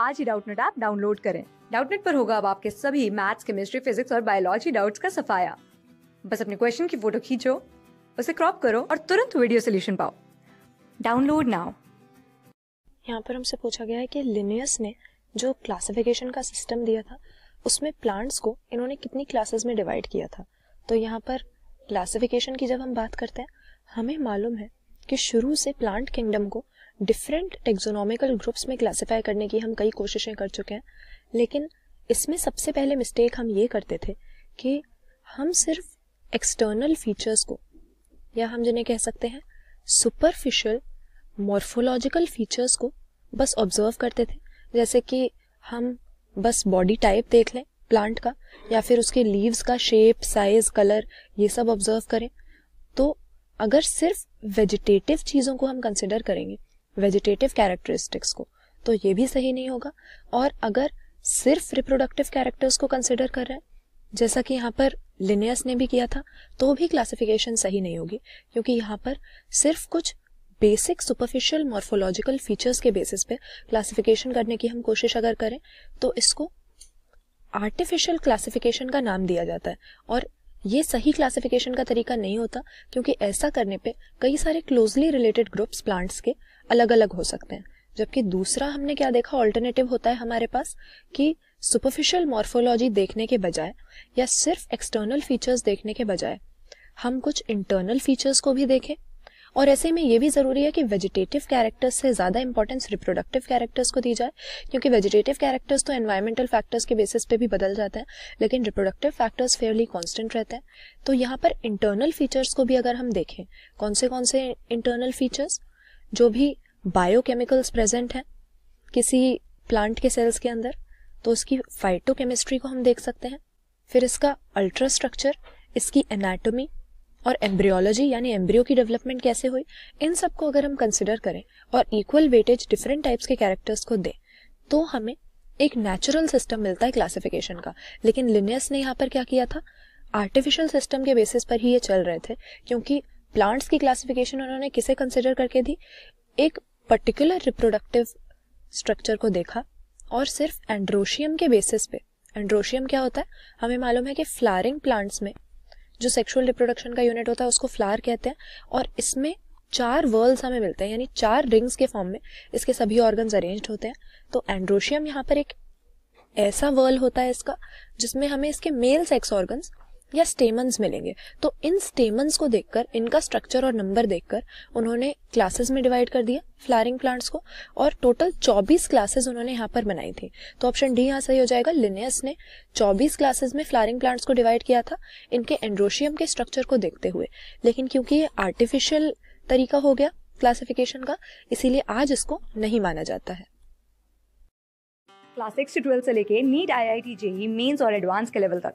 आज ही Doubtnut app download करें डाउटनेट पर होगा अब आपके सभी मैथ्स केमिस्ट्री फिजिक्स और बायोलॉजी डाउट्स का सफाया बस अपने क्वेश्चन की फोटो खींचो उसे क्रॉप करो और तुरंत वीडियो सोल्यूशन पाओ डाउनलोड नाउ यहाँ पर हमसे पूछा गया है कि लिनियस ने जो क्लासिफिकेशन का सिस्टम दिया था उसमें प्लांट्स को इन्होंने कितनी क्लासेस में डिवाइड किया था तो यहाँ पर क्लासिफिकेशन की जब हम बात करते हैं हमें मालूम है कि शुरू से प्लांट किंगडम को डिफरेंट टेक्जोनॉमिकल ग्रुप्स में क्लासिफाई करने की हम कई कोशिशें कर चुके हैं लेकिन इसमें सबसे पहले मिस्टेक हम ये करते थे कि हम सिर्फ एक्सटर्नल फीचर्स को या हम जिन्हें कह सकते हैं सुपरफिशियल मॉर्फोलॉजिकल फीचर्स को बस ऑब्जर्व करते थे जैसे कि हम बस बॉडी टाइप देख लें प्लांट का या फिर उसके लीव्स का शेप साइज कलर ये सब ऑब्जर्व करें तो अगर सिर्फ वेजिटेटिव चीज़ों को हम कंसिडर करेंगे वेजिटेटिव कैरेक्टरिस्टिक्स को तो ये भी सही नहीं होगा और अगर सिर्फ रिप्रोडक्टिव कैरेक्टर्स को कंसिडर कर रहे हैं जैसा कि यहाँ पर लिनियस ने भी किया था तो भी क्लासिफिकेशन सही नहीं होगी क्योंकि यहाँ पर सिर्फ कुछ बेसिक सुपरफिशियल मॉर्फोलॉजिकल फीचर्स के बेसिस पे क्लासिफिकेशन करने की हम कोशिश अगर करें तो इसको आर्टिफिशियल क्लासिफिकेशन का नाम दिया जाता है और ये सही क्लासिफिकेशन का तरीका नहीं होता क्योंकि ऐसा करने पे कई सारे क्लोजली रिलेटेड ग्रुप्स प्लांट्स के अलग अलग हो सकते हैं जबकि दूसरा हमने क्या देखा ऑल्टरनेटिव होता है हमारे पास कि सुपरफिशियल मॉर्फोलॉजी देखने के बजाय या सिर्फ एक्सटर्नल फीचर्स देखने के बजाय हम कुछ इंटरनल फीचर्स को भी देखें और ऐसे में ये भी ज़रूरी है कि वेजिटेटिव कैरेक्टर्स से ज़्यादा इंपॉर्टेंस रिप्रोडक्टिव कैरेक्टर्स को दी जाए क्योंकि वेजिटेटिव कैरेक्टर्स तो एनवायरमेंटल फैक्टर्स के बेसिस पे भी बदल जाते हैं लेकिन रिप्रोडक्टिव फैक्टर्स फेयरली कांस्टेंट रहते हैं तो यहाँ पर इंटरनल फीचर्स को भी अगर हम देखें कौन से कौन से इंटरनल फीचर्स जो भी बायोकेमिकल्स प्रेजेंट हैं किसी प्लांट के सेल्स के अंदर तो उसकी फाइटोकेमिस्ट्री को हम देख सकते हैं फिर इसका अल्ट्रास्ट्रक्चर इसकी एनाटोमी और एम्ब्रियोलॉजी यानी एम्ब्रियो की डेवलपमेंट कैसे हुई इन सबको अगर हम कंसिडर करें और इक्वल वेटेज डिफरेंट टाइप्स के कैरेक्टर्स को दें तो हमें एक नेचुरल सिस्टम मिलता है क्लासिफिकेशन का लेकिन लिनियस ने यहाँ पर क्या किया था आर्टिफिशियल सिस्टम के बेसिस पर ही ये चल रहे थे क्योंकि प्लांट्स की क्लासिफिकेशन उन्होंने किसे कंसिडर करके दी एक पर्टिकुलर रिप्रोडक्टिव स्ट्रक्चर को देखा और सिर्फ एंड्रोशियम के बेसिस पे एंड्रोशियम क्या होता है हमें मालूम है कि फ्लारिंग प्लांट्स में जो सेक्सुअल रिप्रोडक्शन का यूनिट होता है उसको फ्लार कहते हैं और इसमें चार वर्ल्स हमें मिलते हैं यानी चार रिंग्स के फॉर्म में इसके सभी ऑर्गन अरेंज होते हैं तो एंड्रोशियम यहाँ पर एक ऐसा वर्ल होता है इसका जिसमें हमें इसके मेल सेक्स ऑर्गन्स या स्टेमन्स मिलेंगे तो इन स्टेमन्स को देखकर इनका स्ट्रक्चर और नंबर देखकर उन्होंने क्लासेस में डिवाइड कर दिया फ्लारिंग प्लांट्स को और टोटल 24 क्लासेस उन्होंने यहाँ पर बनाई थी तो ऑप्शन डी यहाँ सही हो जाएगा लिनियस ने 24 क्लासेस में फ्लारिंग प्लांट्स को डिवाइड किया था इनके एंड्रोशियम के स्ट्रक्चर को देखते हुए लेकिन क्योंकि ये आर्टिफिशियल तरीका हो गया क्लासिफिकेशन का इसीलिए आज इसको नहीं माना जाता है क्लास सिक्स से ट्वेल्थ से लेके NEET I I T JEE mains और एडवांस के लेवल तक